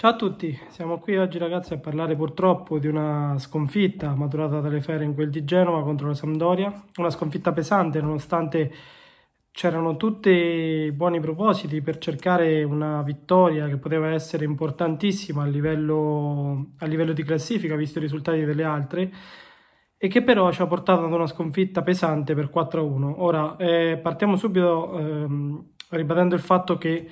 Ciao a tutti, siamo qui oggi ragazzi a parlare purtroppo di una sconfitta maturata dalle ferie in quel di Genova contro la Sampdoria, una sconfitta pesante nonostante c'erano tutti buoni propositi per cercare una vittoria che poteva essere importantissima a livello, a livello di classifica visto i risultati delle altre e che però ci ha portato ad una sconfitta pesante per 4-1. Ora eh, partiamo subito ehm, ribadendo il fatto che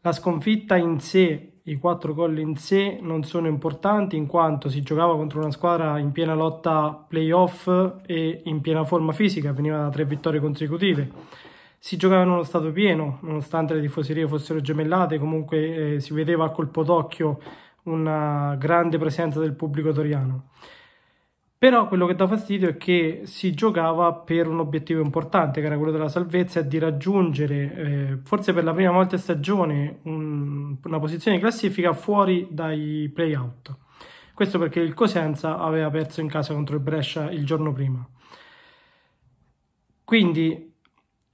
la sconfitta in sé i quattro gol in sé non sono importanti in quanto si giocava contro una squadra in piena lotta playoff e in piena forma fisica, veniva da tre vittorie consecutive. Si giocava in uno stato pieno, nonostante le tifoserie fossero gemellate, comunque eh, si vedeva a colpo d'occhio una grande presenza del pubblico toriano. Però quello che dà fastidio è che si giocava per un obiettivo importante, che era quello della salvezza e di raggiungere, eh, forse per la prima volta in stagione, un, una posizione di classifica fuori dai play-out. Questo perché il Cosenza aveva perso in casa contro il Brescia il giorno prima. Quindi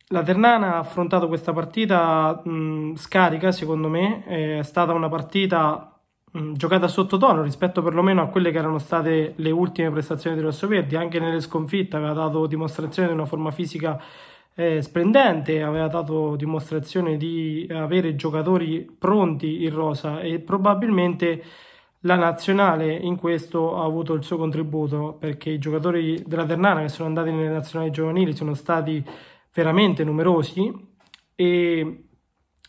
la Ternana ha affrontato questa partita mh, scarica, secondo me, è stata una partita mh, mm, giocata sottotono rispetto perlomeno a quelle che erano state le ultime prestazioni dei Rossoverdi, anche nelle sconfitte aveva dato dimostrazione di una forma fisica eh, splendente, aveva dato dimostrazione di avere giocatori pronti in rosa e probabilmente la nazionale in questo ha avuto il suo contributo perché i giocatori della Ternana che sono andati nelle nazionali giovanili sono stati veramente numerosi e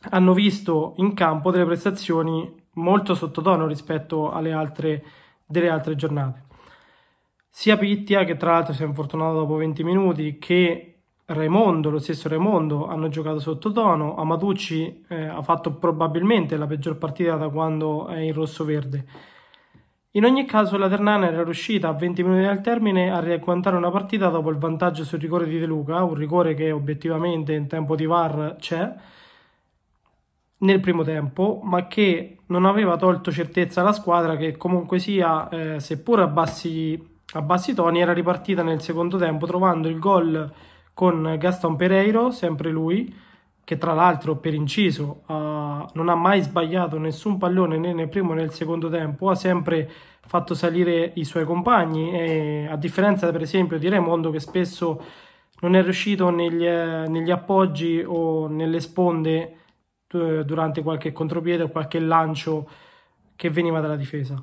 hanno visto in campo delle prestazioni molto sottotono rispetto alle altre, delle altre giornate. Sia Pittia, che tra l'altro si è infortunato dopo 20 minuti, che Raimondo, lo stesso Raimondo, hanno giocato sottotono. Amatucci eh, ha fatto probabilmente la peggior partita da quando è in rosso-verde. In ogni caso, la Ternana era riuscita a 20 minuti dal termine a riagguantare una partita dopo il vantaggio sul rigore di De Luca, un rigore che obiettivamente in tempo di VAR c'è nel primo tempo, ma che non aveva tolto certezza alla squadra che comunque sia, eh, seppur a bassi, a bassi toni, era ripartita nel secondo tempo trovando il gol con Gaston Pereiro, sempre lui, che tra l'altro per inciso uh, non ha mai sbagliato nessun pallone né nel primo né nel secondo tempo, ha sempre fatto salire i suoi compagni, e, a differenza per esempio di Raimondo che spesso non è riuscito negli, eh, negli appoggi o nelle sponde eh, durante qualche contropiede o qualche lancio che veniva dalla difesa.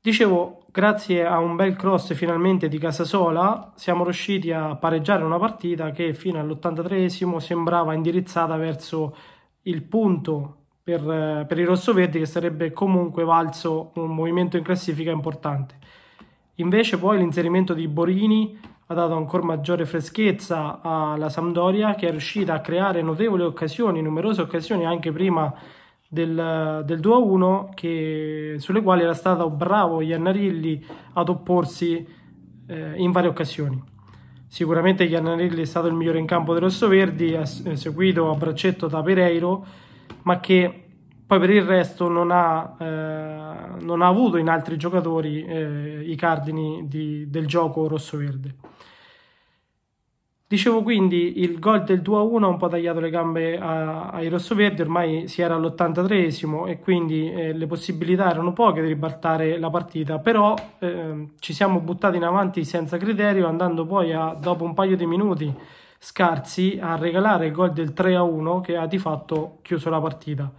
Dicevo, grazie a un bel cross finalmente di Casasola, siamo riusciti a pareggiare una partita che fino all'83 esimo sembrava indirizzata verso il punto per, eh, per i rossoverdi che sarebbe comunque valso un movimento in classifica importante. Invece poi l'inserimento di Borini ha dato ancora maggiore freschezza alla Sampdoria che è riuscita a creare notevoli occasioni, numerose occasioni anche prima del, del 2-1 sulle quali era stato bravo Iannarilli ad opporsi eh, in varie occasioni. Sicuramente Iannarilli è stato il migliore in campo dei Rossoverdi, eh, seguito a braccetto da Pereiro, ma che poi per il resto non ha, eh, non ha avuto in altri giocatori eh, i cardini di, del gioco rosso-verde. Dicevo quindi il gol del 2-1 ha un po' tagliato le gambe a, ai rossoverdi, ormai si era all'83esimo e quindi eh, le possibilità erano poche di ribaltare la partita, però eh, ci siamo buttati in avanti senza criterio andando poi a, dopo un paio di minuti scarsi a regalare il gol del 3-1 che ha di fatto chiuso la partita.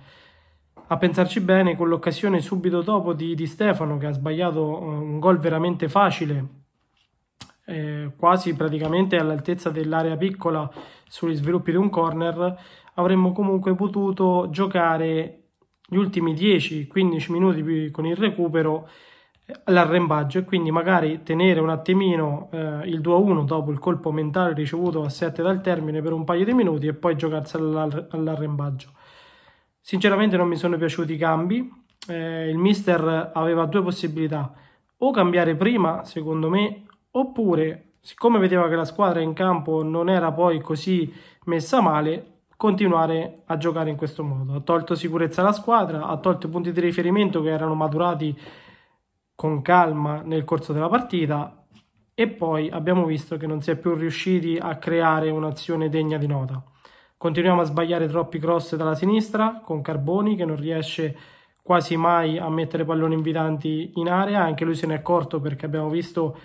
A pensarci bene, con l'occasione subito dopo di, di Stefano che ha sbagliato eh, un gol veramente facile eh, quasi praticamente all'altezza dell'area piccola sugli sviluppi di un corner, avremmo comunque potuto giocare gli ultimi 10-15 minuti con il recupero eh, all'arrembaggio e quindi magari tenere un attimino eh, il 2-1 dopo il colpo mentale ricevuto a 7 dal termine per un paio di minuti e poi giocarsi all'arrembaggio. Sinceramente non mi sono piaciuti i cambi, eh, il mister aveva due possibilità, o cambiare prima, secondo me oppure siccome vedeva che la squadra in campo non era poi così messa male continuare a giocare in questo modo ha tolto sicurezza alla squadra ha tolto i punti di riferimento che erano maturati con calma nel corso della partita e poi abbiamo visto che non si è più riusciti a creare un'azione degna di nota continuiamo a sbagliare troppi cross dalla sinistra con Carboni che non riesce quasi mai a mettere palloni invitanti in area anche lui se ne è accorto perché abbiamo visto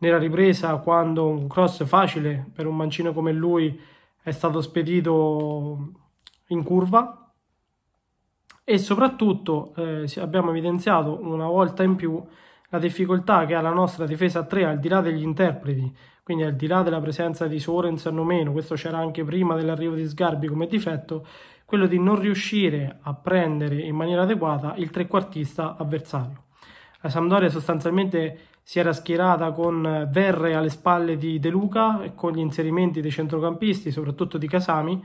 nella ripresa quando un cross facile per un mancino come lui è stato spedito in curva e soprattutto eh, abbiamo evidenziato una volta in più la difficoltà che ha la nostra difesa a 3 al di là degli interpreti, quindi al di là della presenza di Sorensen o meno, questo c'era anche prima dell'arrivo di Sgarbi come difetto, quello di non riuscire a prendere in maniera adeguata il trequartista avversario. La Sampdoria sostanzialmente si era schierata con Verre alle spalle di De Luca e con gli inserimenti dei centrocampisti, soprattutto di Casami,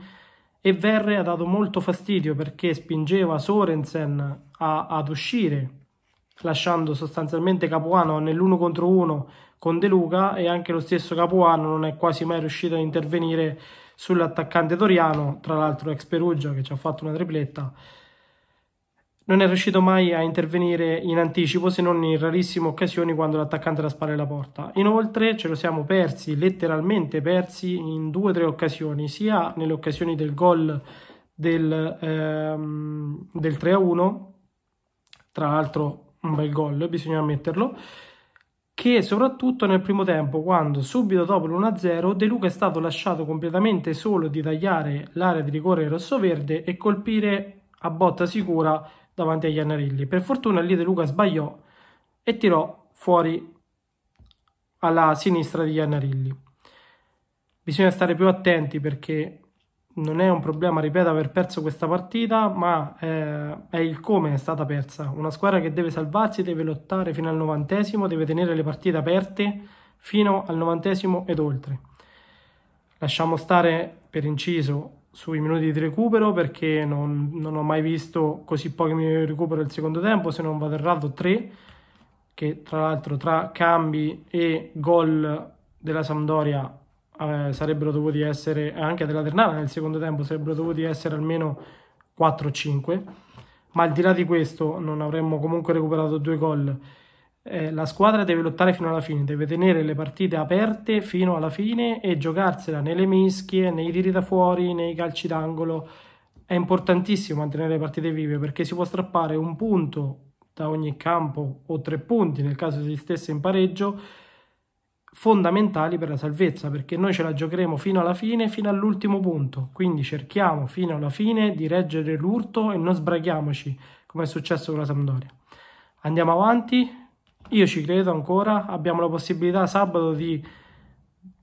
e Verre ha dato molto fastidio perché spingeva Sorensen a, ad uscire, lasciando sostanzialmente Capuano nell'uno contro uno con De Luca e anche lo stesso Capuano non è quasi mai riuscito a intervenire sull'attaccante Toriano, tra l'altro ex Perugia che ci ha fatto una tripletta, non è riuscito mai a intervenire in anticipo se non in rarissime occasioni quando l'attaccante era spalle la porta. Inoltre ce lo siamo persi, letteralmente persi, in due o tre occasioni, sia nelle occasioni del gol del, ehm, del 3-1, tra l'altro un bel gol, bisogna ammetterlo, che soprattutto nel primo tempo, quando subito dopo l'1-0 De Luca è stato lasciato completamente solo di tagliare l'area di rigore rosso-verde e colpire a botta sicura davanti agli Annarilli. Per fortuna lì De Luca sbagliò e tirò fuori alla sinistra degli Annarilli. Bisogna stare più attenti perché non è un problema, ripeto, aver perso questa partita, ma eh, è il come è stata persa. Una squadra che deve salvarsi, deve lottare fino al novantesimo, deve tenere le partite aperte fino al novantesimo ed oltre. Lasciamo stare per inciso sui minuti di recupero perché non, non ho mai visto così pochi minuti di recupero il secondo tempo, se non vado errato 3, che tra l'altro tra cambi e gol della Sampdoria eh, sarebbero dovuti essere, eh, anche della Ternana nel secondo tempo, sarebbero dovuti essere almeno 4-5, ma al di là di questo non avremmo comunque recuperato due gol eh, la squadra deve lottare fino alla fine, deve tenere le partite aperte fino alla fine e giocarsela nelle mischie, nei tiri da fuori, nei calci d'angolo. È importantissimo mantenere le partite vive perché si può strappare un punto da ogni campo o tre punti nel caso si stesse in pareggio fondamentali per la salvezza perché noi ce la giocheremo fino alla fine fino all'ultimo punto quindi cerchiamo fino alla fine di reggere l'urto e non sbraghiamoci come è successo con la Sampdoria andiamo avanti io ci credo ancora, abbiamo la possibilità sabato di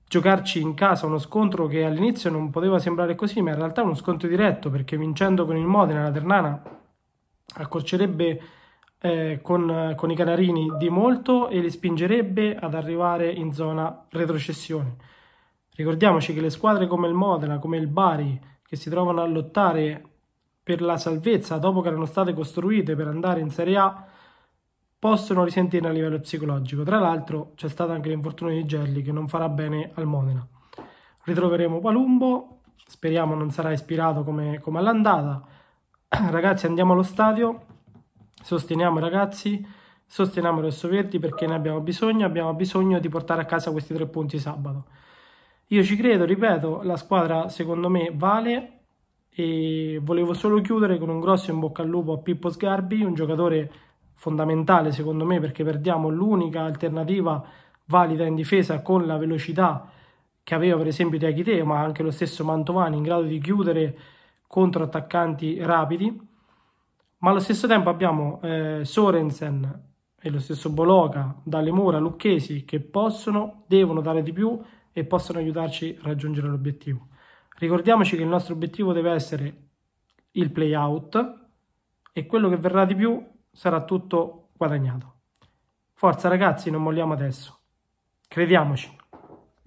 giocarci in casa uno scontro che all'inizio non poteva sembrare così, ma in realtà è uno scontro diretto, perché vincendo con il Modena la Ternana accorcerebbe eh, con, con i Canarini di molto e li spingerebbe ad arrivare in zona retrocessione. Ricordiamoci che le squadre come il Modena, come il Bari, che si trovano a lottare per la salvezza dopo che erano state costruite per andare in Serie A, possono risentirne a livello psicologico. Tra l'altro c'è stato anche l'infortunio di Gerli che non farà bene al Modena. Ritroveremo Palumbo, speriamo non sarà ispirato come, come all'andata. Ragazzi andiamo allo stadio, sosteniamo i ragazzi, sosteniamo i rossoverdi perché ne abbiamo bisogno, abbiamo bisogno di portare a casa questi tre punti sabato. Io ci credo, ripeto, la squadra secondo me vale e volevo solo chiudere con un grosso in bocca al lupo a Pippo Sgarbi, un giocatore fondamentale secondo me perché perdiamo l'unica alternativa valida in difesa con la velocità che aveva per esempio Diachite ma anche lo stesso Mantovani in grado di chiudere contro attaccanti rapidi ma allo stesso tempo abbiamo eh, Sorensen e lo stesso Boloca, Dalle Mora, Lucchesi che possono, devono dare di più e possono aiutarci a raggiungere l'obiettivo. Ricordiamoci che il nostro obiettivo deve essere il play out e quello che verrà di più sarà tutto guadagnato. Forza ragazzi, non molliamo adesso. Crediamoci.